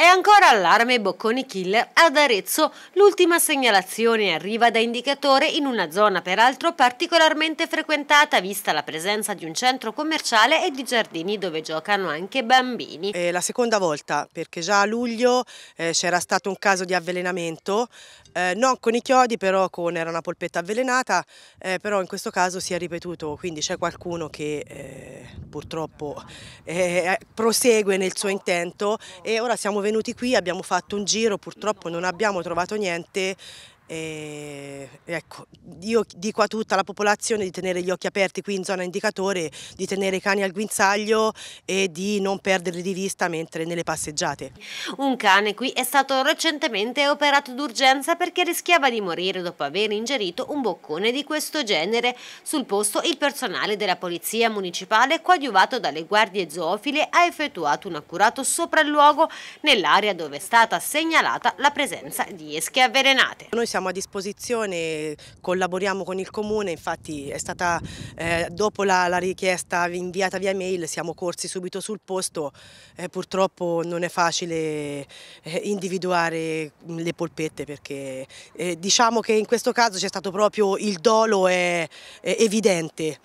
E ancora allarme Bocconi Killer ad Arezzo. L'ultima segnalazione arriva da indicatore in una zona peraltro particolarmente frequentata vista la presenza di un centro commerciale e di giardini dove giocano anche bambini. È eh, la seconda volta perché già a luglio eh, c'era stato un caso di avvelenamento, eh, non con i chiodi però con, era una polpetta avvelenata, eh, però in questo caso si è ripetuto, quindi c'è qualcuno che eh, purtroppo eh, prosegue nel suo intento e ora siamo venuti venuti qui, abbiamo fatto un giro, purtroppo non abbiamo trovato niente e, ecco, io dico a tutta la popolazione di tenere gli occhi aperti qui in zona indicatore, di tenere i cani al guinzaglio e di non perderli di vista mentre nelle passeggiate. Un cane qui è stato recentemente operato d'urgenza perché rischiava di morire dopo aver ingerito un boccone di questo genere. Sul posto il personale della polizia municipale, coadiuvato dalle guardie zoofile, ha effettuato un accurato sopralluogo nell'area dove è stata segnalata la presenza di esche avvelenate. Noi siamo siamo a disposizione, collaboriamo con il Comune, infatti è stata, eh, dopo la, la, richiesta inviata via mail siamo corsi subito sul posto, eh, purtroppo non è facile eh, individuare mm, le polpette perché eh, diciamo che in questo caso c'è stato proprio il dolo è, è evidente.